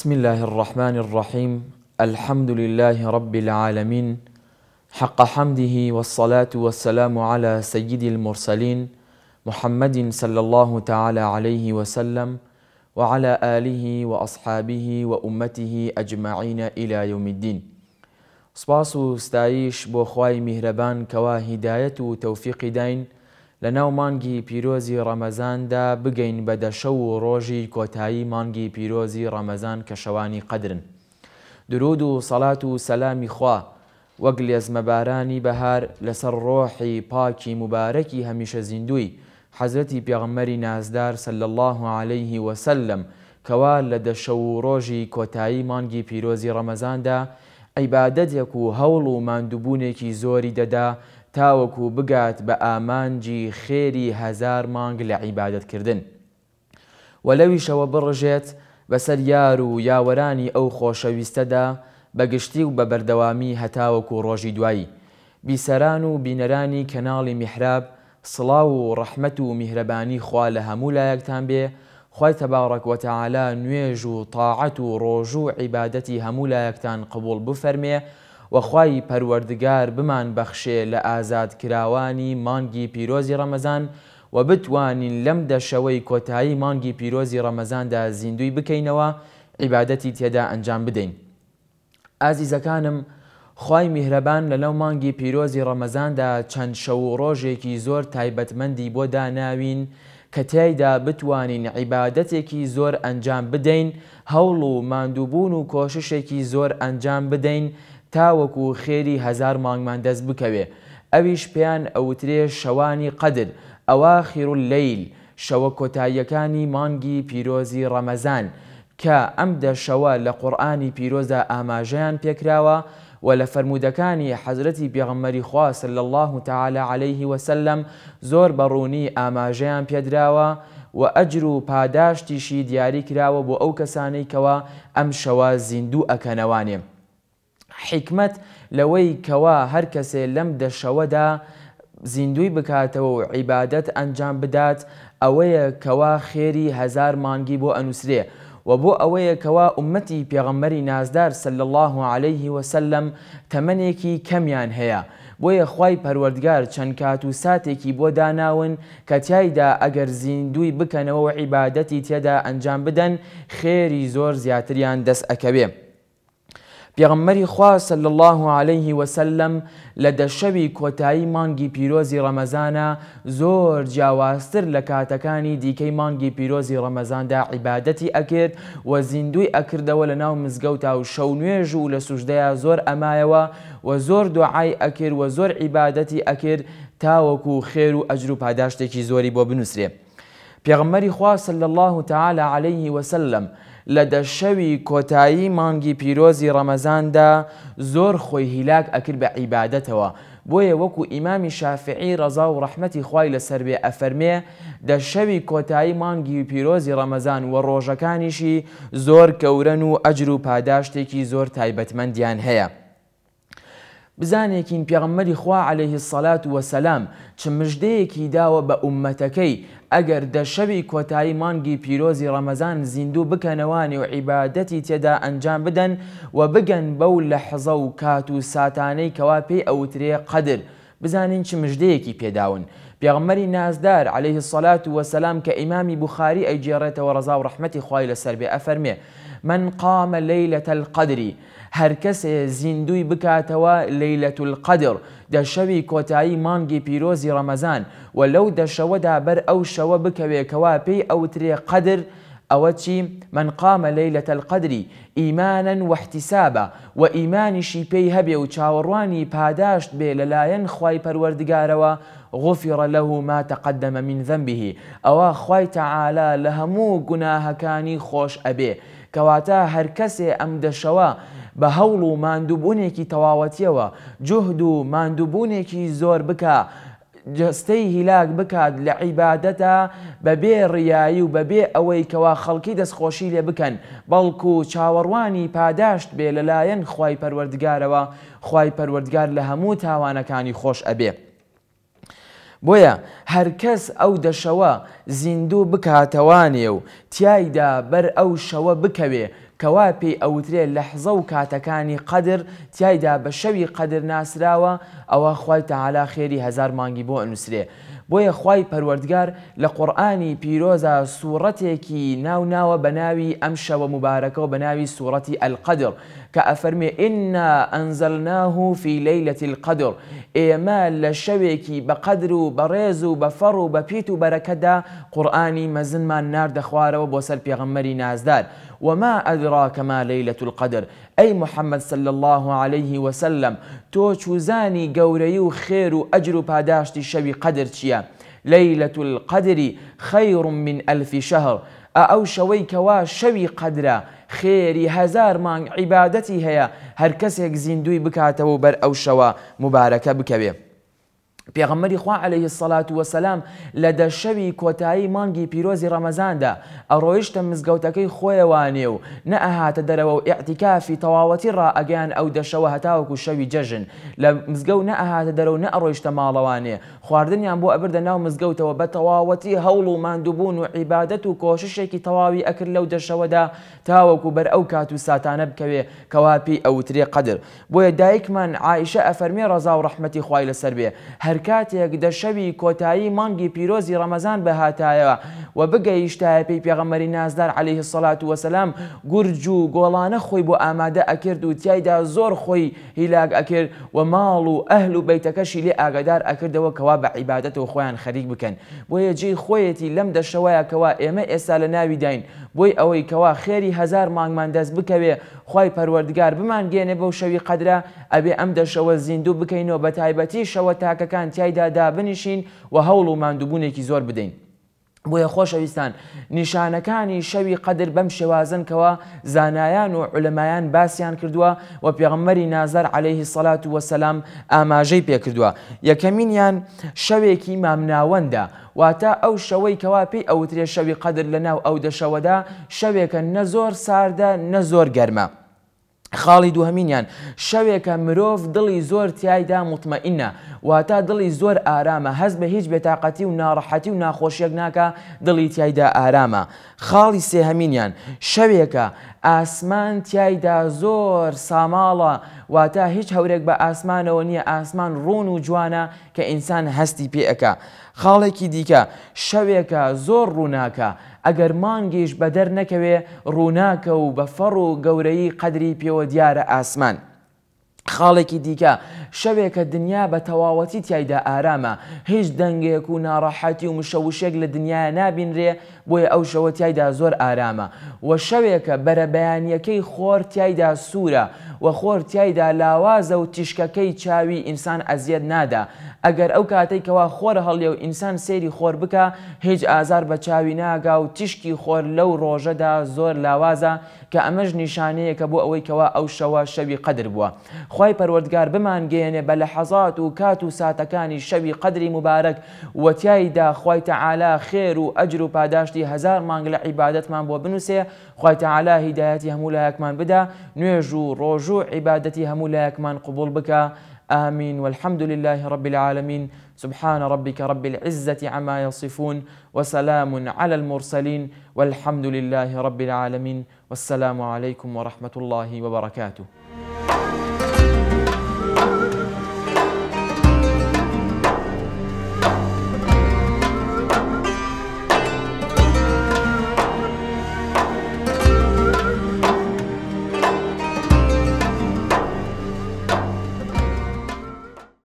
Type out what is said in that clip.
بسم الله الرحمن الرحيم الحمد لله رب العالمين حق حمده والصلاة والسلام على سيد المرسلين محمد صلى الله تعالى عليه وسلم وعلى آله وأصحابه وأمته أجمعين إلى يوم الدين سپاس ستايش بوخواي مهربان كوا هداية کەوا دين لە ناو مانگی پیرۆزی ڕەمەزاندا بگەین بە دەشە و ڕۆژی کۆتایی مانگی پیرۆزی ڕەمەزان کە شەوانی قدرن. درود و سەلات و سەلامی خوا، وەک لێزمەبارانی بەهار لەسەر ڕۆحی پاکی مبارەکی هەمیشە زیندوی حەزەتی پێغمەری نازدار سل الله عليه وسلم کەوا لە دەشە و ڕۆژی کۆتایی مانگی پیرۆزی ڕەمەزاندا عیبادەتێک و هەوڵ و مادوبوونێکی زۆری دەدا تاوەکو بگات بە ئامانجی خێری هزار مانگ لە عیبادتکردن. وەلەویشەوە بڕژێت بەسەر یار و یاوەرانی ئەو خۆشەویستەدا بەگشتی و بە بەردەوامی هەتاوەکو ڕۆژی دوایی. بیسەران و بینەرانی کەناڵی میحراب، سڵاو و ڕەحمت و میهرەبانی خوا لە هەموو لایەکتان بێ، خی تەبارڕکوەتەعالا نوێژ و تاعەت و ڕۆژ و عیبادەتی هەموو لایەکتان قبول بفەرمێ، وەخوای پەروەردگار بمان بەخشێ لە ئازادکراوانی مانگی پیرۆزی ڕەمەزان و بتوانین لەم دەشەوەی کۆتایی مانگی پیرۆزی ڕەمەزاندا زیندوی بکەینەوە عیبادەتی تێدا ئەنجام بدەین. ئازیزەکانم خی میهرەبان لە لەو مانگی پیرۆزی ڕەمەزاندا چەند شەو ڕۆژێکی زۆر تایبەتمەندی بۆ داناوین، کە تیایدا بتوانین عیبادەتێکی زۆر ئەنجام بدەین هەوڵ و مادووبوون و کۆششێکی زۆر ئەنجام بدەین تاوەکو خێری هزار مانگمان دەست بکەوێ ئەویش پێیان ئەوترێ شەوانی قەدر ئەوا خیرو لەیل شەوە کۆتاییەکانی مانگی پیرۆزی ڕەمەزان کە ئەم دەشەوە لە قورآانی پیرۆزە ئاماژەیان پێکراوە و لە فرەرمودەکانی حەزرەتی پێغممەری خواست لە الله تعاالە عليه وسلم زۆر بەڕوونی ئاماژەیان پێدراوە و ئەجر و پاداشتیشی دیاری کراوە بۆ ئەو کەسانەی کەوا ئەم شەوە زیندوو ئەکەنەوانێ. حیکمت لەوەی کەوا هەر کەسێ لەم دەشەوەدا زیندوی بکاتەوە و عیبادەت ئەنجام بدات ئەوەیە کەوا خێری هزار مانگی بۆ ئەنووسێ و بۆ ئەوەیە کەوا عومەتی پێغەممەری نازدار سل الله عليه وسلم تەمەنێکی کەمیان هەیە. بۆیە خی پەروەردگار چەند کات و ساتێکی بۆ داناون کە تایدا ئەگەر زیندوی بکەنەوە عیبادەتی تێدا ئەنجام بدەن خێری زۆر زیاتریان دەست ئەکەوێ. پێغممەری خواسە لە الله عليه وسلم لە دەشەوی کۆتایی مانگی پیرۆزی ڕەمەزانە زۆر جیاوازتر لە کاتەکانی دیکەی مانگی پیرۆزی ڕەمەزاندا عیبادەتی ئەکرد و زیندوی ئەکردەوە لە ناو مزگەوتا و شەو نوێژ و لە سوژدەیە زۆر ئەمایەوە و زۆر دوعای ئەکرد و زۆر عیبادەتی ئەکرد تاوەکو خێر و ئەجر و پاداشتێکی زۆری بۆ بنووسێ. پێغمەری خواسە لە الله تعاالە عليه وسلم، لە دەشەوی کۆتایی مانگی پیرۆزی ڕەمەزاندا زۆر خۆی هیلاک ئەکرد بە عیبادەتەوە بۆیە وەکو ئیمامی شافعی ڕەزا و ڕەحمەتی خوای لەسەر بێ ئەفەرمێ دەشەوی کۆتایی مانگی و پیرۆزی ڕەمەزان و ڕۆژەکانیشی زۆر کەورن و ئەجر و پاداشتێکی زۆر تایبەتمەندیان هەیە. بزانێکین پێغممەری خوا عليهەیه سەلات وە سەسلام چ مژدەیەکی داوە بە عومەتەکەی ئەگەر دە شەوی کۆتایی مانگی پیرۆزی ڕەمەزان زیندوو بکەنەوانی و عیباەتی تێدا ئەنجام بدەن و بگەن بەو لە حەزە و کات و ساتانەی کەوا پێی ئەوترێ قەدر بزانین چ مژدەیەکی پێداون. پێغمەری نازدار عليه سەلات وە سەسلام کە ئیمامی بخاری ئەیجێڕێتەوە ڕزا و ڕحمەتی خوای لەسەر بێ ئەفەرمێ. من قام ليلة القدر هەر کەسێ زیندوی بکاتەوە لەیلە القدر دە شوی کتایی مانگی پیرۆزی ڕەمەزان دا لەو بر او ئەو شەوە بکەوێکەوە او تری قدر او چی من لیلة القدر ایمانا و احتسابا و ئیمانیشی پی هبی و چاوروانی پاداشت بێ لەلایەن خی پەروەردگارەوە غفر له ما تقدم من ذنبه او خوای تعالی لهمو گناه کانی خوش ابی کەواتە هەرکەسێ ئەم دەشەوە بە هەوڵ و مادووبوونێکی تەواوەتیەوە جوهد و مادووبوونێکی زۆر بکە. جستەی هیلاک بکات لە عیبادەتە بەبێ ڕیایی و بەبێ ئەوەی کەوا خەڵکی دەستخۆشی لێ بکەن بەڵکو و چاوەڕوانی پاداشت بێ لەلایەن خی پەروەردگارەوە خی پەروەردگار لە هەموو تاوانەکانی خۆش ئەبێ. بۆیە هەرکەس ئەو دەشەوە زیندوو بکاتەوانێ و تایدا بەر ئەو شەوە بکەوێ کەوا پێی ئەوترێ لەحزە و کاتەکانی قەدر تایدا بە شەوی قەدر ناسراوە ئەوە خی تەعالا خێری هزار مانگی بۆ ئەنووسێ بۆیە خوای پەروەردگار لە قورآانی پیرۆزە سوورەتێکی ناو ناوە بەناوی ئەم شەوە مبارەکە و بەناوی سوورەتی ئەلقدر کە ئەفەرمێ ئنا ئەنزەلناه فی لەیلەتی القدر ئێمە لە شەوێکی بەقدر و بەڕێز و بەفەڕ و بەپیت و بەرەکەدا قورآانی مەزنمان ناردەخوارەوە بۆ سەر پێغەممەری نازدار وما أدراك ما ليلة القدر أي محمد صلى الله عليه وسلم تو چوزانی گەورەی و خێر و ئەجر و پاداشتی شەوی قەدر چییە؟ من ألف شهر أو شوي كوا شەوی قدر خێری هزار مانگ عبادتي هيا هەر کەسێک زیندوی بکاتەوە بەر ئەو شەوە مبارەکە پێغەمەری خوا عليه سەلات وسلام لە دەشەوی کۆتایی مانگی پیرۆزی ڕەمەزاندا ئەڕۆیشتە مزگەوتەکەی خۆیەوانێ و نەهاتە دەرەوە و ئیعتیکافی تەواوەتی ڕائگەیان ئەو دەشەوە هەتاوەکو شەوی جەژن لە مزگە و نەهاتە دەرە و نەڕۆیشتە ماڵەوانێ خواردنیان بۆ ئەبەردە ناو مزگەوتەوە بە تەواوەتی هەوڵ و مادووبوون و عیبادەت و کۆششێکی تەواوی ئەکرد لەو دەشەوەدا تاوەکو بەر ئەو کات و ساتانە بکەوێ کەواپی ئەوترێ قەدر بۆیە دایکمان عیشە ئەفەرمی ڕزا و ڕحمەتی خوای لەسەر بێ هەر هەرکاتێک دە شەوی کۆتایی مانگی پیرۆزی ڕەمەزان بەهاتایەوە و بگەیشتایە پێی پێغەمەری نازدار عليه سەلات وسلام گورج و گۆڵانە خۆی بۆ ئامادە ئەکرد و تایدا زۆر خۆی هیلاک ئەکرد و ماڵ و ئەهل و بەیتەکەشی لێ ئاگادار ئەکردەوە کەوا بە عیباەتەوە خۆیان خەریک بکەن بۆ یەجێ خۆیەتی لەم دەشەوەیە کەوا ئێمە ئێستا لە ناوی داین بۆی ئەوەی کەوا خێری هزار مانگمان دەست بکەوێ خی پەروەردگار بمان گێنێ بەو شەوی قدرا ئەبێ ئەم دەشەوە زیندوو بکەینەوە بە تایبەتی شەوە تاکەکان خۆیان تایدا دابنیشین و هەوڵ و مادووبوونێکی زۆر بدەین. بۆیە خۆشەویستان نیشانەکانی شەوی قەدر بەم شێوازنکەوە زانایان و علەمایان باسییان کردووە و پێغممەری نازەر عليهەیهی سەلات و وەسەسلام ئاماژەی پێکردووە یەکەمینیان شەوێکی مامناوەندە واتە ئەو شەوەی کەوا پێی ئەوترێ شەوی قەدر لەناو ئەو دەشەوەدا شەوێکە نە زۆر ساردە نە زۆر گەرمە. خاڵی دووهمینیان شەوێکە مرۆڤ دڵی زۆر تایدا مطمئینە واتە دڵی زۆر ئارامە هەست بە هیچ بێتاقەتی و ناڕەحەتی و ناخۆشیەک ناکە دڵی تایدا ئارامە خاڵی سێهمینیان شەوێکە ئاسمان تایدا زۆر ساماڵە واتە هیچ هەورێک بە ئاسمانەوە نییە ئاسمان ڕۆن و جوانە کە ئینسان هەستی پێەکە خاڵێکی دیکە شەوێکە زۆر ڕووناکە ئەگەر مانگیش بەدەر نەکەوێ ڕووناکە و بە فەڕ و گەورەی قەدری پێوە دیارە ئاسمان. خاڵێکی دیکە شەوێکە دنیا بە تەواوەتی تایدا ئارامە هیچ دەنگێک و ناڕەحەتی و مشەوشێک لە دنیا نابینرێ بۆیە ئەو شەوە تایدا زۆر ئارامە و شەوێکە بەرەبەیانیەکەی خۆر تایدا سوورە و خۆر تایدا لاوازە و تیشکەکەی چاوی ئینسان ئەزیەت نادا ئەگەر ئەو کاتێکەوە خۆرە هەڵێ و ئینسان سێری خۆر بکە هیچ ئازار بە چاوی ناگا و تیشکی خۆر لەو ڕۆژەدا زۆر لاوازە کە ئەمەش نیشانەیەکە بۆ ئەوەیکەوە ئەو شەوە شەوی قەدر بووە. خی پروردگار بمان بە بل حظات و کات و ساتەکانی شەوی قدری مبارەک وەتیایدا خی تەعالا خێر و اجر و پاداشتی هزار مانگ لە عیباەتمان بۆ بنووسێ خی تەعالا هیداەتی هەموو لایەکمان بدا نوێژ روجو ڕۆژ همو عیباەتی هەموو لایەکمان قوبول آمين والحمد لله رب العالمين سبحان ربك رب العزة عما يصفون وسلام على المرسلين والحمد لله رب العالمين والسلام عليكم ورحمة الله وبركاته